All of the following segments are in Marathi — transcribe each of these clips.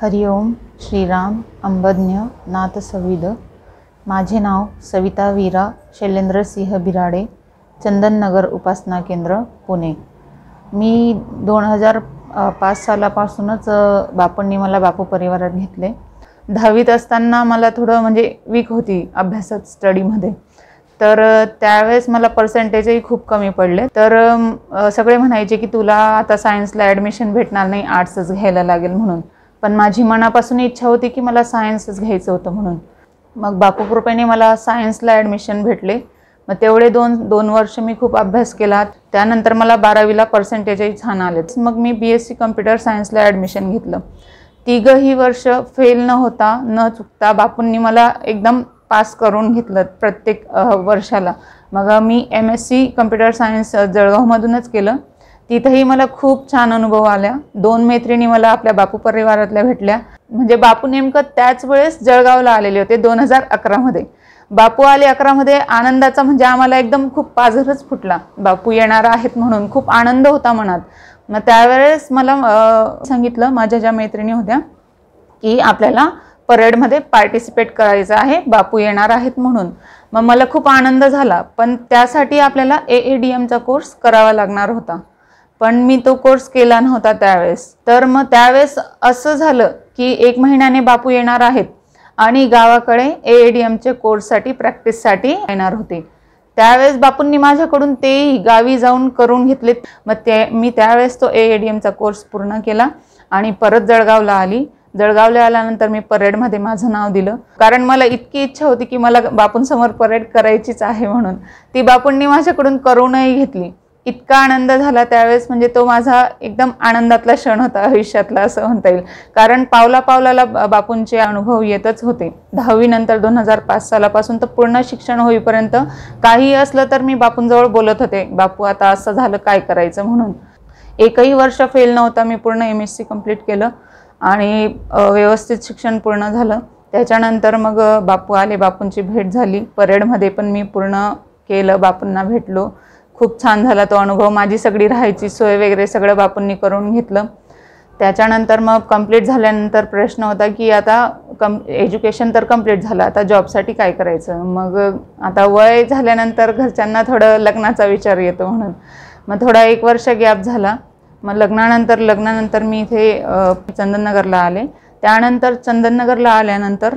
हरिओम श्रीराम अंबज्ञ नाथ सविद माझे नाव सविता वीरा सिंह बिराडे चंदननगर उपासना केंद्र पुणे मी दोन हजार पाच सालापासूनच बापूंनी मला बापू परिवारात घेतले दहावीत असताना मला थोडं म्हणजे वीक होती अभ्यासात स्टडीमध्ये तर त्यावेळेस मला पर्सेंटेजही खूप कमी पडले तर सगळे म्हणायचे की तुला आता सायन्सला ॲडमिशन भेटणार नाही आर्ट्सच घ्यायला लागेल म्हणून पण माझी मनापासून इच्छा होती की मला सायन्सच घ्यायचं होतं म्हणून मग बापू कृपेने मला सायन्सला ॲडमिशन भेटले मग तेवढे दोन दोन वर्ष मी खूप अभ्यास केला त्यानंतर मला बारावीला पर्सेंटेजही छान आलेच मग मी बी एस सी कम्प्युटर सायन्सला ॲडमिशन घेतलं तिघंही वर्ष फेल न होता न चुकता बापूंनी मला एकदम पास करून घेतलं प्रत्येक वर्षाला मग मी M S C computer science जळगावमधूनच केलं तिथेही मला खूप छान अनुभव आला दोन मैत्रिणी मला आपल्या बापू परिवारातल्या भेटल्या म्हणजे बापू नेमकं त्याच वेळेस जळगावला आलेले होते दोन हजार अकरामध्ये बापू आले अकरामध्ये आनंदाचा म्हणजे आम्हाला एकदम खूप पाझरच फुटला बापू येणार आहेत म्हणून खूप आनंद होता मनात मग त्यावेळेस मला सांगितलं माझ्या ज्या मैत्रिणी होत्या की आपल्याला परेडमध्ये पार्टिसिपेट करायचं आहे बापू येणार आहेत म्हणून मग मला खूप आनंद झाला पण त्यासाठी आपल्याला ए ए डी एमचा कोर्स करावा लागणार होता पण मी तो कोर्स केला नव्हता त्यावेळेस तर मग त्यावेळेस असं झालं की एक महिन्याने बापू येणार आहेत आणि गावाकडे ए डी एमचे कोर्ससाठी प्रॅक्टिससाठी येणार होते त्यावेळेस बापूंनी माझ्याकडून तेही गावी जाऊन करून घेतले मग ते मी त्यावेळेस तो ए डी एमचा कोर्स पूर्ण केला आणि परत जळगावला आली जळगावला आल्यानंतर मी परेडमध्ये माझं नाव दिलं कारण मला इतकी इच्छा होती की मला बापूंसमोर परेड करायचीच आहे म्हणून ती बापूंनी माझ्याकडून करूनही घेतली इतका आनंद झाला त्यावेळेस म्हणजे तो माझा एकदम आनंदातला क्षण होता आयुष्यातला असं म्हणता येईल कारण पावला पावलाला बापूंचे अनुभव येतच होते दहावी नंतर दोन हजार पाच सालापासून तर पूर्ण शिक्षण होईपर्यंत काही असलं तर मी बापूंजवळ बोलत होते बापू आता असं झालं काय करायचं म्हणून एकही वर्ष फेल नव्हता मी पूर्ण एम एस सी कम्प्लीट केलं आणि व्यवस्थित शिक्षण पूर्ण झालं त्याच्यानंतर मग बापू आले बापूंची भेट झाली परेडमध्ये पण मी पूर्ण केलं बापूंना भेटलो खूप छान झाला तो अनुभव माझी सगळी राहायची सोय वगैरे सगळं बापूंनी करून घेतलं त्याच्यानंतर मग कंप्लीट झाल्यानंतर प्रश्न होता की आता कम एज्युकेशन तर कंप्लीट झालं आता जॉबसाठी काय करायचं मग आता वय झाल्यानंतर घरच्यांना थोडं लग्नाचा विचार येतो म्हणून मग थोडा एक वर्ष गॅप झाला मग लग्नानंतर लग्नानंतर मी इथे चंदननगरला आले त्यानंतर चंदननगरला आल्यानंतर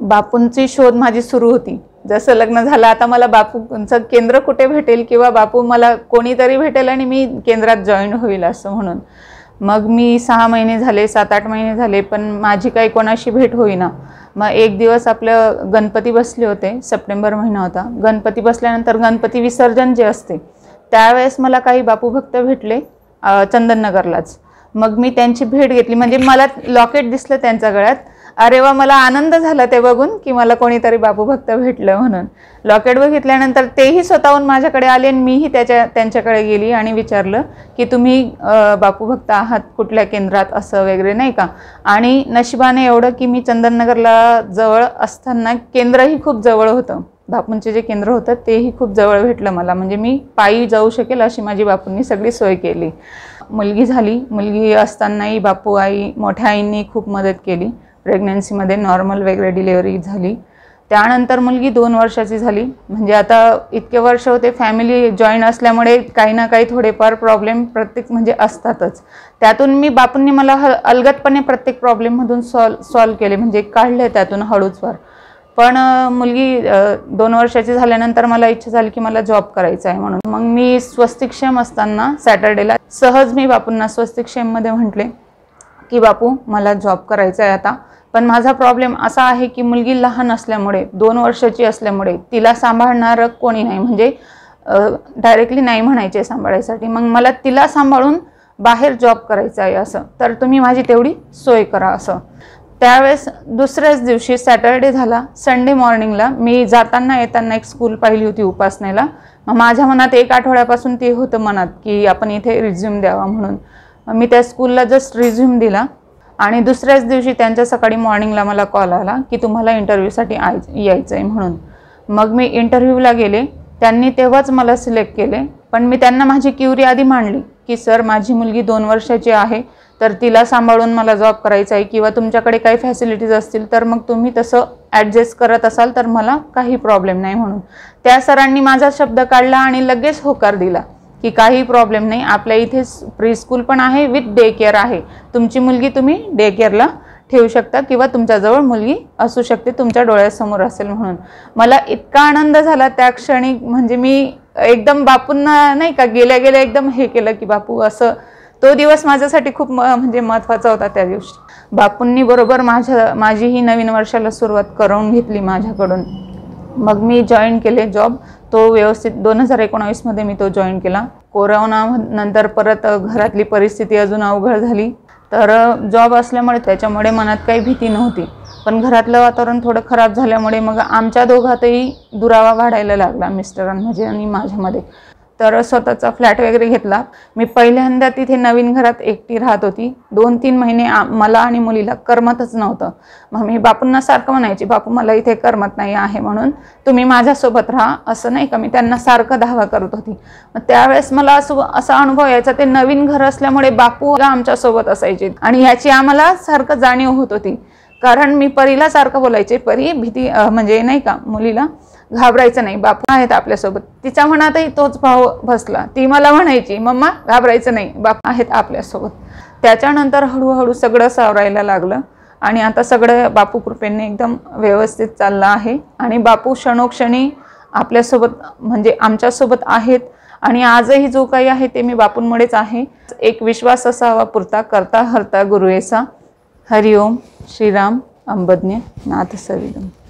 बापूंची शोध माझी सुरू होती जसं लग्न झालं आता मला बापूंचं केंद्र कुठे भेटेल किंवा बापू मला कोणीतरी भेटेल आणि मी केंद्रात जॉईन होईल असं म्हणून मग मी सहा महिने झाले सात आठ महिने झाले पण माझी काही कोणाशी भेट होईना मग एक दिवस आपलं गणपती बसले होते सप्टेंबर महिना होता गणपती बसल्यानंतर गणपती विसर्जन जे असते त्यावेळेस मला काही बापू भक्त भेटले चंदननगरलाच मग मी त्यांची भेट घेतली म्हणजे मला लॉकेट दिसलं त्यांच्या गळ्यात अरे वा मला आनंद झाला ते बघून की मला कोणीतरी बापू भक्त भेटलं म्हणून लॉकेट बघितल्यानंतर तेही स्वतःहून माझ्याकडे आले आणि मीही त्याच्या त्यांच्याकडे गेली आणि विचारलं की तुम्ही बापू भक्त आहात कुठल्या केंद्रात असं वगैरे नाही का आणि नशिबाने एवढं की मी चंदननगरला जवळ असताना केंद्रही खूप जवळ होतं बापूंचे जे केंद्र होतं तेही खूप जवळ भेटलं मला म्हणजे मी पायी जाऊ शकेल अशी माझी बापूंनी सगळी सोय केली मुलगी झाली मुलगी असतानाही बापू आई मोठ्या आईंनी खूप मदत केली प्रेग्नन्सीमध्ये नॉर्मल वेगळे डिलेवरी झाली त्यानंतर मुलगी दोन वर्षाची झाली म्हणजे आता इतके वर्ष होते फॅमिली जॉईन असल्यामुळे काही ना काही थोडेफार प्रॉब्लेम प्रत्येक म्हणजे असतातच त्यातून मी बापूंनी मला ह अलगतपणे प्रत्येक प्रॉब्लेममधून सॉल्व सॉल्व केले म्हणजे काढले त्यातून हळूचवर पण मुलगी दोन वर्षाची झाल्यानंतर मला इच्छा झाली की मला जॉब करायचा आहे म्हणून मग मी स्वस्तिक्षेम असताना सॅटर्डेला सहज मी बापूंना स्वस्तिक्षेममध्ये म्हटले की बापू मला जॉब करायचा आहे आता पण माझा प्रॉब्लेम असा आहे की मुलगी लहान असल्यामुळे दोन वर्षाची असल्यामुळे तिला सांभाळणारं कोणी नाही म्हणजे डायरेक्टली नाही म्हणायचे सांभाळायसाठी मग मला तिला सांभाळून बाहेर जॉब करायचा आहे असं तर तुम्ही माझी तेवढी सोय करा असं त्यावेळेस दुसऱ्याच दिवशी सॅटर्डे झाला संडे मॉर्निंगला मी जाताना येताना एक स्कूल पाहिली होती उपासनेला मग माझ्या मनात एक आठवड्यापासून ते होतं मनात की आपण इथे रिझ्युम द्यावा म्हणून मी त्या स्कूलला जस्ट रिझ्युम दिला आणि दुसऱ्याच दिवशी त्यांच्या सकाळी मॉर्निंगला मला कॉल आला की तुम्हाला इंटरव्ह्यूसाठी आय यायचं आहे म्हणून मग मी इंटरव्ह्यूला गेले त्यांनी तेव्हाच मला सिलेक्ट केले पण मी त्यांना माझी क्युरी आधी मांडली की सर माझी मुलगी दोन वर्षाची आहे तर तिला सांभाळून मला जॉब करायचा आहे किंवा तुमच्याकडे काही फॅसिलिटीज असतील तर मग तुम्ही तसं ॲडजस्ट करत असाल तर मला काही प्रॉब्लेम नाही म्हणून त्या सरांनी माझा शब्द काढला आणि लगेच होकार दिला की काही प्रॉब्लेम नाही आपल्या प्री स्कूल पण आहे विथ डे केअर आहे तुमची मुलगी तुम्ही डे केअरला ठेवू शकता किंवा तुमच्याजवळ मुलगी असू शकते तुमच्या डोळ्यासमोर असेल म्हणून मला इतका आनंद झाला त्या क्षणी म्हणजे मी एकदम बापूंना नाही का गेल्या गेल्या एकदम हे केलं की बापू असं तो दिवस माझ्यासाठी खूप म्हणजे महत्त्वाचा होता त्या दिवशी बापूंनी बरोबर माझ्या माझी ही नवीन वर्षाला सुरुवात करून घेतली माझ्याकडून मग मी जॉईन केले जॉब तो व्यवस्थित दोन हजार एकोणावीसमध्ये मी तो जॉईन केला कोरोना नंतर परत घरातली परिस्थिती अजून अवघड झाली तर जॉब असल्यामुळे त्याच्यामुळे मनात काही भीती नव्हती पण घरातलं वातावरण थोडं खराब झाल्यामुळे मग आमच्या दोघातही दुरावा वाढायला लागला मिस्टरांमध्ये आणि माझ्यामध्ये तर स्वतःचा फ्लॅट वगैरे घेतला मी पहिल्यांदा तिथे नवीन घरात एकटी राहत होती दोन तीन महिने मला आणि मुलीला करमतच नव्हतं मग मी बापूंना सारखं म्हणायची बापू मला इथे करमत नाही आहे म्हणून तुम्ही माझ्यासोबत राहा असं नाही का मी त्यांना सारखं धावा करत होती मग त्यावेळेस मला असं असा अनुभव यायचा ते नवीन घर असल्यामुळे बापू आमच्यासोबत असायचे आणि ह्याची आम्हाला सारखं जाणीव होत होती कारण मी परीला सारखं बोलायचे परी भीती म्हणजे नाही का मुलीला घाबरायचं नाही बापू आहेत आपल्यासोबत तिच्या मनातही तोच भाव बसला ती मला म्हणायची मम्मा घाबरायचं नाही बापू आहेत आपल्यासोबत त्याच्यानंतर हळूहळू सगळं सावरायला लागलं आणि आता सगळं बापू कृपेने एकदम व्यवस्थित चाललं आहे आणि बापू क्षणोक्षणी आपल्यासोबत म्हणजे आमच्यासोबत आहेत आणि आजही जो काही आहे ते मी बापूंमुळेच आहे एक विश्वास असावा पुरता करता हरता गुरुएसा हरिओम श्रीराम अंबज्ञ नाथ सविदम